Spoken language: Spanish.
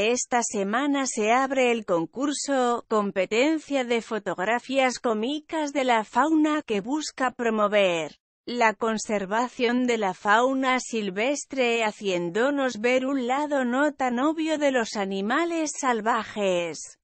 Esta semana se abre el concurso Competencia de Fotografías Cómicas de la Fauna que busca promover la conservación de la fauna silvestre haciéndonos ver un lado no tan obvio de los animales salvajes.